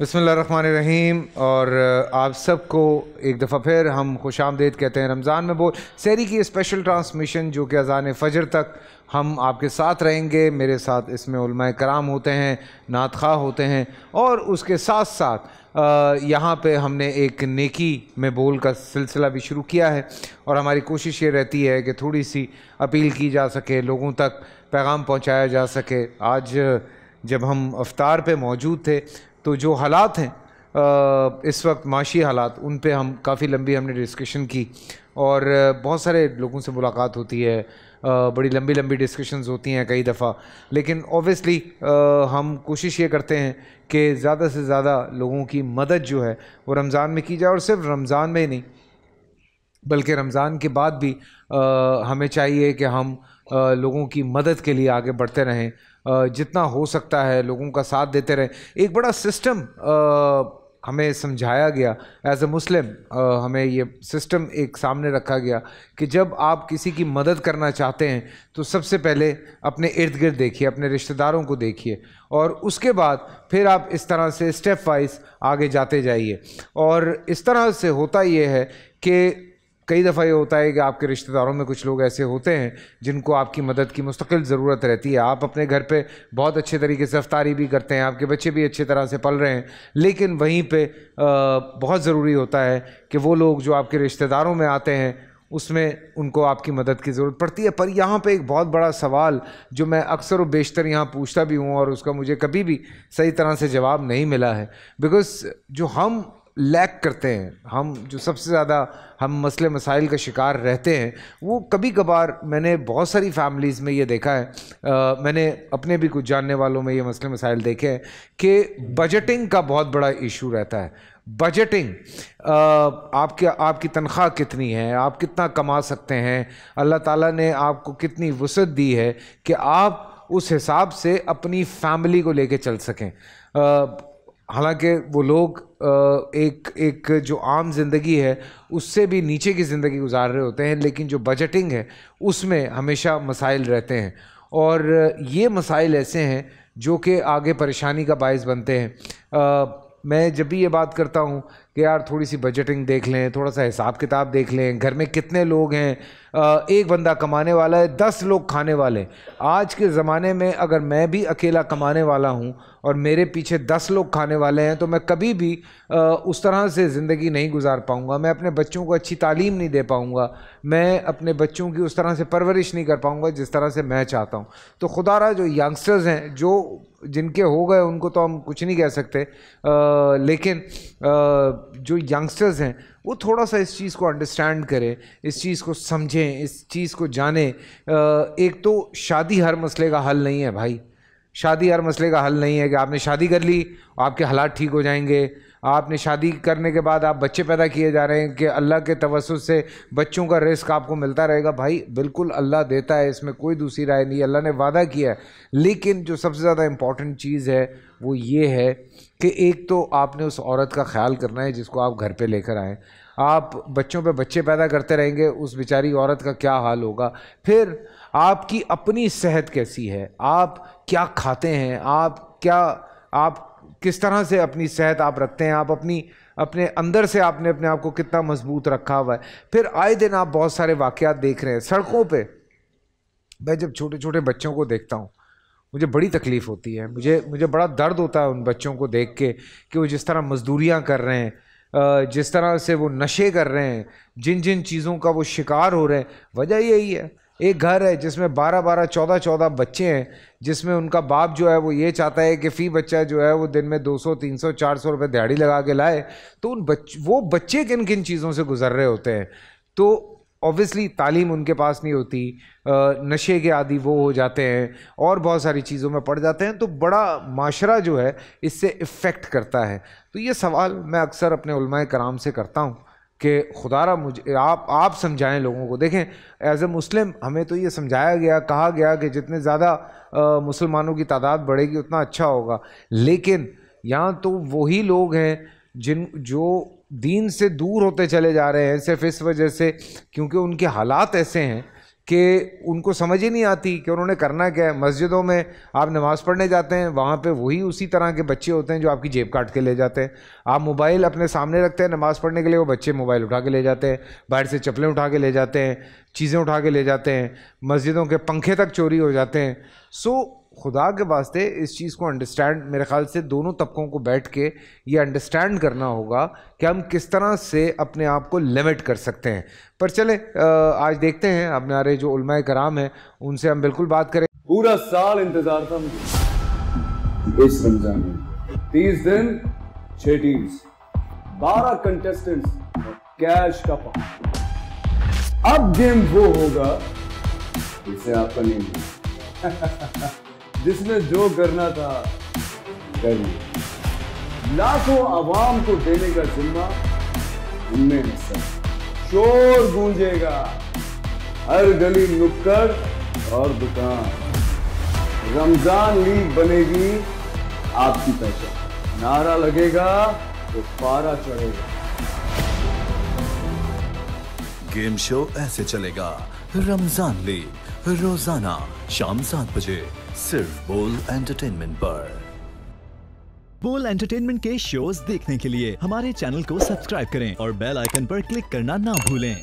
बसमीम और आप सबको एक दफ़ा फिर हम खुश आमदेद कहते हैं रमज़ान में बोल सैरी की स्पेशल ट्रांसमिशन जो कि अजान फ़जर तक हम आपके साथ रहेंगे मेरे साथ इसमें कराम होते हैं नात खा होते हैं और उसके साथ साथ यहाँ पे हमने एक नेकी में बोल का सिलसिला भी शुरू किया है और हमारी कोशिश ये रहती है कि थोड़ी सी अपील की जा सके लोगों तक पैगाम पहुँचाया जा सके आज जब हम अवतार पे मौजूद थे तो जो हालात हैं इस वक्त माशी हालात उन पे हम काफ़ी लंबी हमने डिस्कशन की और बहुत सारे लोगों से मुलाकात होती है बड़ी लंबी लंबी डिस्कशंस होती हैं कई दफ़ा लेकिन ऑब्वियसली हम कोशिश ये करते हैं कि ज़्यादा से ज़्यादा लोगों की मदद जो है वो रमज़ान में की जाए और सिर्फ रमज़ान में ही नहीं बल्कि रमज़ान के बाद भी हमें चाहिए कि हम लोगों की मदद के लिए आगे बढ़ते रहें जितना हो सकता है लोगों का साथ देते रहें एक बड़ा सिस्टम हमें समझाया गया एज ए मुस्लिम हमें ये सिस्टम एक सामने रखा गया कि जब आप किसी की मदद करना चाहते हैं तो सबसे पहले अपने इर्द गिर्द देखिए अपने रिश्तेदारों को देखिए और उसके बाद फिर आप इस तरह से स्टेप वाइज आगे जाते जाइए और इस तरह से होता ये है कि कई दफ़ा ये होता है कि आपके रिश्तेदारों में कुछ लोग ऐसे होते हैं जिनको आपकी मदद की मुस्तकिल ज़रूरत रहती है आप अपने घर पे बहुत अच्छे तरीके से रफ्तारी भी करते हैं आपके बच्चे भी अच्छे तरह से पल रहे हैं लेकिन वहीं पे बहुत ज़रूरी होता है कि वो लोग जो आपके रिश्तेदारों में आते हैं उसमें उनको आपकी मदद की ज़रूरत पड़ती है पर यहाँ पे एक बहुत बड़ा सवाल जो मैं अक्सर व बेशतर यहाँ पूछता भी हूँ और उसका मुझे कभी भी सही तरह से जवाब नहीं मिला है बिकॉज़ जो हम लैक करते हैं हम जो सबसे ज़्यादा हम मसले मसाइल का शिकार रहते हैं वो कभी कभार मैंने बहुत सारी फैमिलीज़ में ये देखा है आ, मैंने अपने भी कुछ जानने वालों में ये मसले मसाइल देखे हैं कि बजटिंग का बहुत बड़ा इशू रहता है बजटिंग आपके आपकी तनख्वाह कितनी है आप कितना कमा सकते हैं अल्लाह ताला ने आपको कितनी वसत दी है कि आप उस हिसाब से अपनी फैमिली को लेके चल सकें हालांकि वो लोग एक एक जो आम ज़िंदगी है उससे भी नीचे की ज़िंदगी गुजार रहे होते हैं लेकिन जो बजटिंग है उसमें हमेशा मसाइल रहते हैं और ये मसाइल ऐसे हैं जो कि आगे परेशानी का बायस बनते हैं मैं जब भी ये बात करता हूँ कि यार थोड़ी सी बजटिंग देख लें थोड़ा सा हिसाब किताब देख लें घर में कितने लोग हैं एक बंदा कमाने वाला है दस लोग खाने वाले आज के ज़माने में अगर मैं भी अकेला कमाने वाला हूँ और मेरे पीछे दस लोग खाने वाले हैं तो मैं कभी भी उस तरह से ज़िंदगी नहीं गुजार पाऊँगा मैं अपने बच्चों को अच्छी तालीम नहीं दे पाऊँगा मैं अपने बच्चों की उस तरह से परवरिश नहीं कर पाऊँगा जिस तरह से मैं चाहता हूँ तो खुदा जो यंगस्टर्स हैं जो जिनके हो गए उनको तो हम कुछ नहीं कह सकते आ, लेकिन आ, जो यंगस्टर्स हैं वो थोड़ा सा इस चीज़ को अंडरस्टैंड करें इस चीज़ को समझें इस चीज़ को जानें एक तो शादी हर मसले का हल नहीं है भाई शादी हर मसले का हल नहीं है कि आपने शादी कर ली आपके हालात ठीक हो जाएंगे आपने शादी करने के बाद आप बच्चे पैदा किए जा रहे हैं कि अल्लाह के तवसत से बच्चों का रिस्क आपको मिलता रहेगा भाई बिल्कुल अल्लाह देता है इसमें कोई दूसरी राय नहीं अल्लाह ने वादा किया है लेकिन जो सबसे ज़्यादा इम्पॉर्टेंट चीज़ है वो ये है कि एक तो आपने उस औरत का ख्याल करना है जिसको आप घर पर लेकर आएँ आप बच्चों पर बच्चे पैदा करते रहेंगे उस बेचारी औरत का क्या हाल होगा फिर आपकी अपनी सेहत कैसी है आप क्या खाते हैं आप क्या आप किस तरह से अपनी सेहत आप रखते हैं आप अपनी अपने अंदर से आपने अपने आप को कितना मजबूत रखा हुआ है फिर आए दिन आप बहुत सारे वाक़ात देख रहे हैं सड़कों पर मैं जब छोटे छोटे बच्चों को देखता हूँ मुझे बड़ी तकलीफ़ होती है मुझे मुझे बड़ा दर्द होता है उन बच्चों को देख के कि वो जिस तरह मजदूरियाँ कर रहे हैं जिस तरह से वो नशे कर रहे हैं जिन जिन चीज़ों का वो शिकार हो रहे हैं वजह यही है एक घर है जिसमें बारह बारह चौदह चौदह बच्चे हैं जिसमें उनका बाप जो है वो ये चाहता है कि फ़ी बच्चा जो है वो दिन में दो सौ तीन सौ चार सौ रुपये दिहाड़ी लगा के लाए तो उन बच वो बच्चे किन किन चीज़ों से गुजर रहे होते हैं तो ऑब्वियसली तालीम उनके पास नहीं होती नशे के आदि वो हो जाते हैं और बहुत सारी चीज़ों में पड़ जाते हैं तो बड़ा माशरा जो है इससे इफ़ेक्ट करता है तो ये सवाल मैं अक्सर अपने कराम से करता हूँ कि खुदा मुझे आप आप समझाएं लोगों को देखें एज ए मुस्लिम हमें तो ये समझाया गया कहा गया कि जितने ज़्यादा मुसलमानों की तादाद बढ़ेगी उतना अच्छा होगा लेकिन यहाँ तो वही लोग हैं जिन जो दीन से दूर होते चले जा रहे हैं सिर्फ इस वजह से क्योंकि उनके हालात ऐसे हैं कि उनको समझ ही नहीं आती कि उन्होंने करना क्या है मस्जिदों में आप नमाज़ पढ़ने जाते हैं वहाँ पे वही उसी तरह के बच्चे होते हैं जो आपकी जेब काट के ले जाते हैं आप मोबाइल अपने सामने रखते हैं नमाज़ पढ़ने के लिए वो बच्चे मोबाइल उठा के ले जाते हैं बाहर से चप्पलें उठा के ले जाते हैं चीज़ें उठा के ले जाते हैं मस्जिदों के पंखे तक चोरी हो जाते हैं सो खुदा के वास्ते इस चीज़ को अंडरस्टैंड मेरे ख्याल से दोनों तबकों को बैठ के ये अंडरस्टैंड करना होगा कि हम किस तरह से अपने आप को लिमिट कर सकते हैं पर चले आज देखते हैं हमारे जो उलमा कराम हैं उनसे हम बिल्कुल बात करें पूरा साल इंतज़ार था मुझे इस रमज़ान में तीस दिन छह टीम्स बारह कंटेस्टेंट्स कैश का पाप अब गेम वो होगा जिसे आपका नहीं जिसने जो करना था कर लिया लाखों आवाम को देने का जिम्मा उनमें हिस्सा शोर गूंजेगा हर गली नुक्कड़ और दुकान रमजान लीग बनेगी आपकी पहचान नारा लगेगा तो पारा चढ़ेगा गेम शो ऐसे चलेगा रमजान लीग रोजाना शाम सात बजे सिर्फ बोल एंटरटेनमेंट पर बोल एंटरटेनमेंट के शोज देखने के लिए हमारे चैनल को सब्सक्राइब करें और बेल आइकन पर क्लिक करना ना भूलें